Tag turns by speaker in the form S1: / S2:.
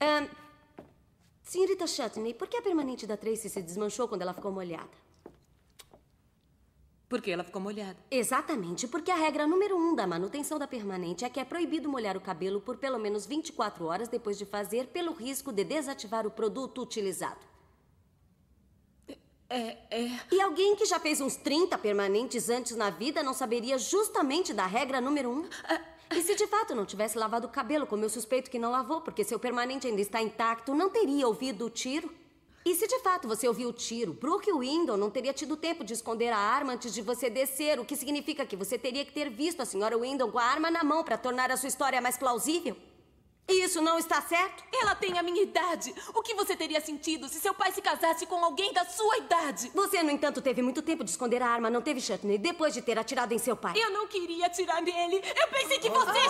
S1: Um, senhorita Chutney, por que a permanente da Tracy se desmanchou quando ela ficou molhada? Porque ela ficou molhada. Exatamente, porque a regra número um da manutenção da permanente é que é proibido molhar o cabelo por pelo menos 24 horas depois de fazer, pelo risco de desativar o produto utilizado. É, é. E alguém que já fez uns 30 permanentes antes na vida não saberia justamente da regra número um? É. E se de fato não tivesse lavado o cabelo, como eu suspeito que não lavou, porque seu permanente ainda está intacto, não teria ouvido o tiro? E se de fato você ouviu o tiro, Brooke Window não teria tido tempo de esconder a arma antes de você descer, o que significa que você teria que ter visto a senhora Window com a arma na mão para tornar a sua história mais plausível? Isso não está certo? Ela tem a minha idade. O que você teria sentido se seu pai se casasse com alguém da sua idade? Você, no entanto, teve muito tempo de esconder a arma, não teve chutney, depois de ter atirado em seu pai. Eu não queria atirar nele. Eu pensei que você.